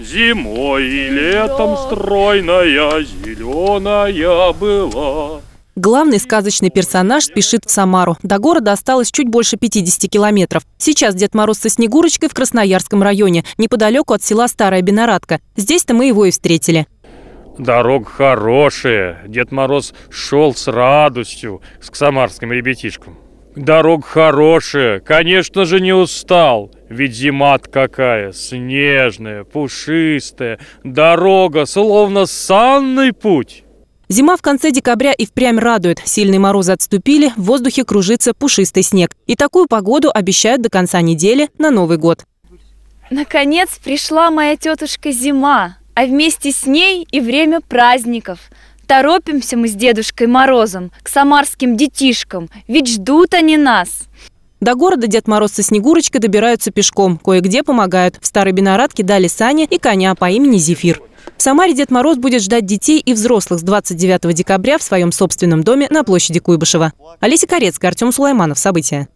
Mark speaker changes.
Speaker 1: Зимой и летом стройная, зеленая была.
Speaker 2: Главный сказочный персонаж спешит в Самару. До города осталось чуть больше 50 километров. Сейчас Дед Мороз со Снегурочкой в Красноярском районе, неподалеку от села Старая Бенорадка. Здесь-то мы его и встретили.
Speaker 1: Дорога хорошая. Дед Мороз шел с радостью к самарским ребятишкам. Дорог хорошая, конечно же не устал. Ведь зима какая, снежная, пушистая, дорога, словно санный путь. Зима в
Speaker 2: конце декабря и впрямь радует. Сильные морозы отступили, в воздухе кружится пушистый снег. И такую погоду обещают до конца недели на Новый год.
Speaker 3: Наконец пришла моя тетушка зима, а вместе с ней и время праздников – Торопимся мы с Дедушкой Морозом к самарским детишкам, ведь ждут они нас.
Speaker 2: До города Дед Мороз со Снегурочкой добираются пешком, кое-где помогают. В Старой Бенарадке дали сани и коня по имени Зефир. В Самаре Дед Мороз будет ждать детей и взрослых с 29 декабря в своем собственном доме на площади Куйбышева. Олеся Корецкая, Артем Сулайманов. События.